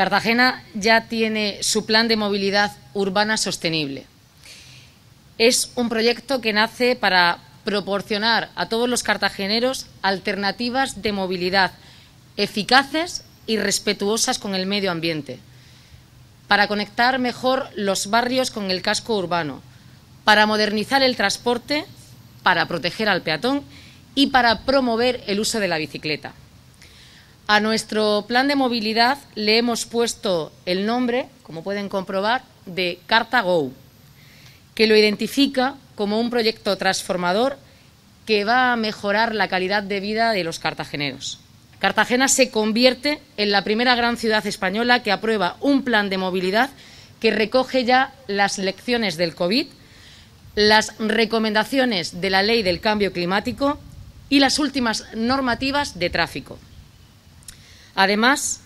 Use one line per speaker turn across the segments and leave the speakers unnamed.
Cartagena ya tiene su plan de movilidad urbana sostenible. Es un proyecto que nace para proporcionar a todos los cartageneros alternativas de movilidad eficaces y respetuosas con el medio ambiente, para conectar mejor los barrios con el casco urbano, para modernizar el transporte, para proteger al peatón y para promover el uso de la bicicleta. A nuestro plan de movilidad le hemos puesto el nombre, como pueden comprobar, de Carta Go, que lo identifica como un proyecto transformador que va a mejorar la calidad de vida de los cartageneros. Cartagena se convierte en la primera gran ciudad española que aprueba un plan de movilidad que recoge ya las lecciones del COVID, las recomendaciones de la ley del cambio climático y las últimas normativas de tráfico. Además,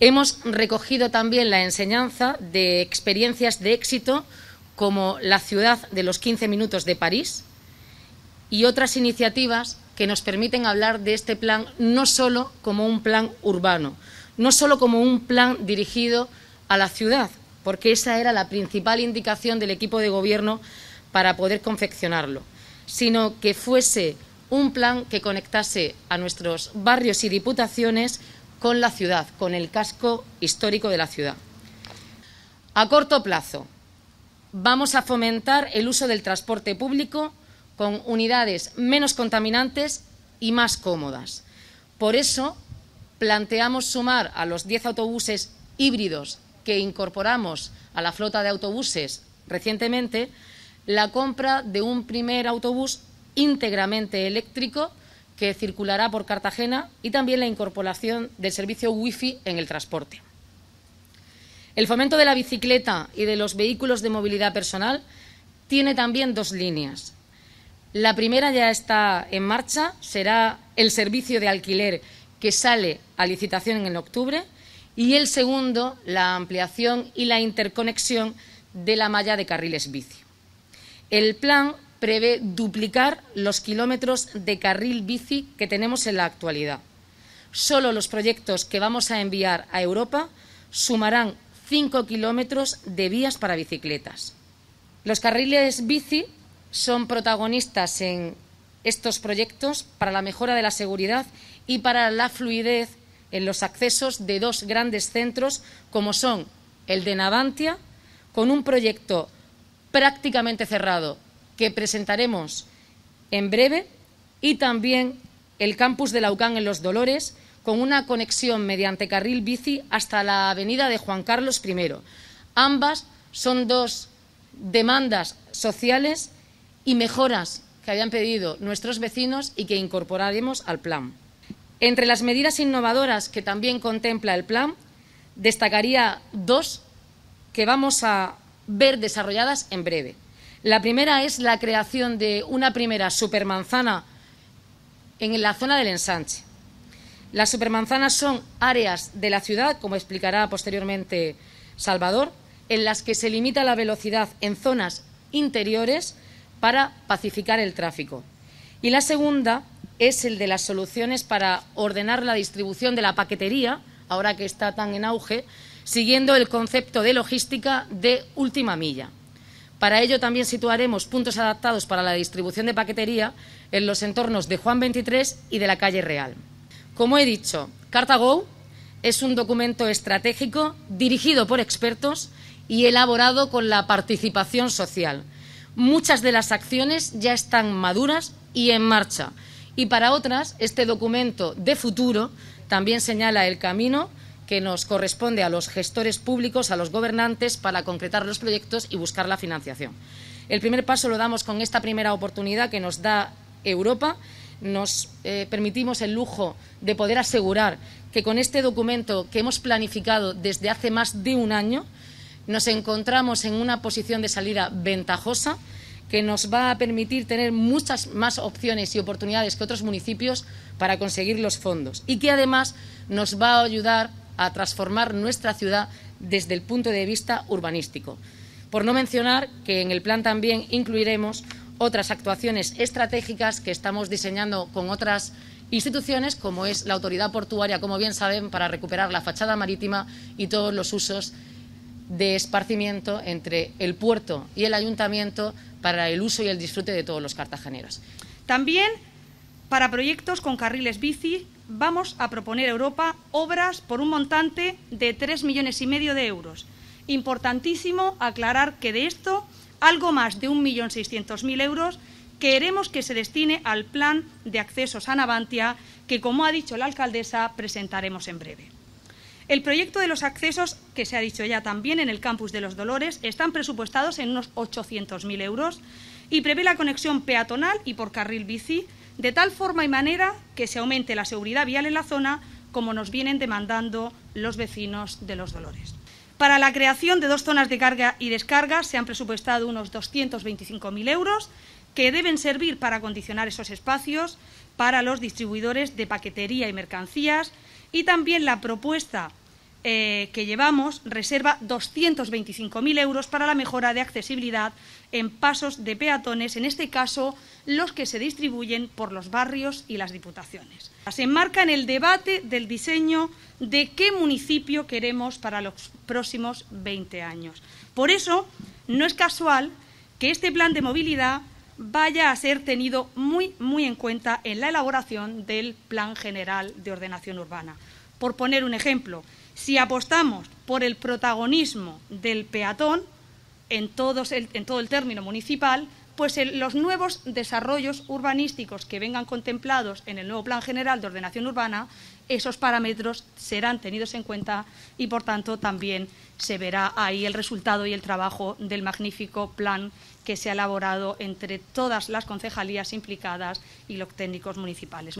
hemos recogido también la enseñanza de experiencias de éxito como la ciudad de los 15 minutos de París y otras iniciativas que nos permiten hablar de este plan no solo como un plan urbano, no solo como un plan dirigido a la ciudad, porque esa era la principal indicación del equipo de gobierno para poder confeccionarlo, sino que fuese un plan que conectase a nuestros barrios y diputaciones con la ciudad, con el casco histórico de la ciudad. A corto plazo, vamos a fomentar el uso del transporte público con unidades menos contaminantes y más cómodas. Por eso, planteamos sumar a los 10 autobuses híbridos que incorporamos a la flota de autobuses recientemente la compra de un primer autobús íntegramente eléctrico que circulará por Cartagena y también la incorporación del servicio Wi-Fi en el transporte. El fomento de la bicicleta y de los vehículos de movilidad personal tiene también dos líneas. La primera ya está en marcha, será el servicio de alquiler que sale a licitación en octubre y el segundo, la ampliación y la interconexión de la malla de carriles bici. El plan prevé duplicar los kilómetros de carril bici que tenemos en la actualidad. Solo los proyectos que vamos a enviar a Europa sumarán cinco kilómetros de vías para bicicletas. Los carriles bici son protagonistas en estos proyectos para la mejora de la seguridad y para la fluidez en los accesos de dos grandes centros como son el de Navantia, con un proyecto prácticamente cerrado que presentaremos en breve y también el campus de la en Los Dolores con una conexión mediante carril bici hasta la avenida de Juan Carlos I. Ambas son dos demandas sociales y mejoras que habían pedido nuestros vecinos y que incorporaremos al plan. Entre las medidas innovadoras que también contempla el plan, destacaría dos que vamos a ver desarrolladas en breve. La primera es la creación de una primera supermanzana en la zona del ensanche. Las supermanzanas son áreas de la ciudad, como explicará posteriormente Salvador, en las que se limita la velocidad en zonas interiores para pacificar el tráfico. Y la segunda es el de las soluciones para ordenar la distribución de la paquetería, ahora que está tan en auge, siguiendo el concepto de logística de última milla. Para ello también situaremos puntos adaptados para la distribución de paquetería en los entornos de Juan 23 y de la calle Real. Como he dicho, CartaGo es un documento estratégico dirigido por expertos y elaborado con la participación social. Muchas de las acciones ya están maduras y en marcha. Y para otras, este documento de futuro también señala el camino que nos corresponde a los gestores públicos, a los gobernantes, para concretar los proyectos y buscar la financiación. El primer paso lo damos con esta primera oportunidad que nos da Europa. Nos eh, permitimos el lujo de poder asegurar que con este documento que hemos planificado desde hace más de un año, nos encontramos en una posición de salida ventajosa que nos va a permitir tener muchas más opciones y oportunidades que otros municipios para conseguir los fondos y que además nos va a ayudar a transformar nuestra ciudad desde el punto de vista urbanístico. Por no mencionar que en el plan también incluiremos otras actuaciones estratégicas que estamos diseñando con otras instituciones, como es la autoridad portuaria, como bien saben, para recuperar la fachada marítima y todos los usos de esparcimiento entre el puerto y el ayuntamiento para el uso y el disfrute de todos los cartageneros.
También para proyectos con carriles bici, vamos a proponer a Europa obras por un montante de tres millones y medio de euros. Importantísimo aclarar que de esto, algo más de 1.600.000 euros queremos que se destine al plan de accesos a Navantia, que, como ha dicho la alcaldesa, presentaremos en breve. El proyecto de los accesos, que se ha dicho ya también en el Campus de los Dolores, están presupuestados en unos 800.000 euros y prevé la conexión peatonal y por carril bici de tal forma y manera que se aumente la seguridad vial en la zona, como nos vienen demandando los vecinos de Los Dolores. Para la creación de dos zonas de carga y descarga se han presupuestado unos 225.000 euros que deben servir para acondicionar esos espacios para los distribuidores de paquetería y mercancías y también la propuesta eh, que llevamos reserva 225.000 euros para la mejora de accesibilidad en pasos de peatones, en este caso los que se distribuyen por los barrios y las diputaciones. Se enmarca en el debate del diseño de qué municipio queremos para los próximos 20 años. Por eso, no es casual que este plan de movilidad vaya a ser tenido muy, muy en cuenta en la elaboración del Plan General de Ordenación Urbana. Por poner un ejemplo, si apostamos por el protagonismo del peatón en, todo el término municipal, pues los nuevos desarrollos urbanísticos que vengan contemplados en el nuevo Plan General de Ordenación Urbana, esos parámetros serán tenidos en cuenta y, por tanto, también se verá ahí el resultado y el trabajo del magnífico plan que se ha elaborado entre todas las concejalías implicadas y los técnicos municipales.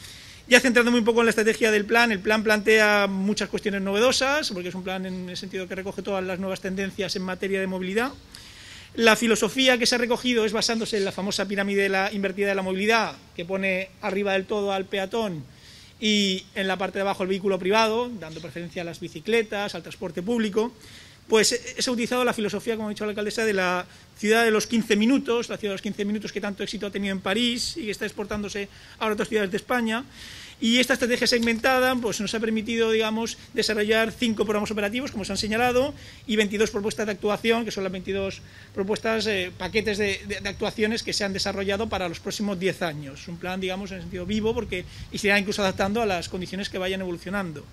Ya centrándome un poco en la estrategia del plan, el plan plantea muchas cuestiones novedosas, porque es un plan en el sentido que recoge todas las nuevas tendencias en materia de movilidad. La filosofía que se ha recogido es basándose en la famosa pirámide invertida de la movilidad, que pone arriba del todo al peatón y en la parte de abajo el vehículo privado, dando preferencia a las bicicletas, al transporte público pues se ha utilizado la filosofía, como ha dicho la alcaldesa, de la ciudad de los 15 minutos, la ciudad de los 15 minutos que tanto éxito ha tenido en París y que está exportándose a otras ciudades de España. Y esta estrategia segmentada pues, nos ha permitido digamos, desarrollar cinco programas operativos, como se han señalado, y 22 propuestas de actuación, que son las 22 propuestas, eh, paquetes de, actuaciones que se han desarrollado para los próximos 10 años. Un plan, digamos, en sentido vivo porque, y se irá incluso adaptando a las condiciones que vayan evolucionando.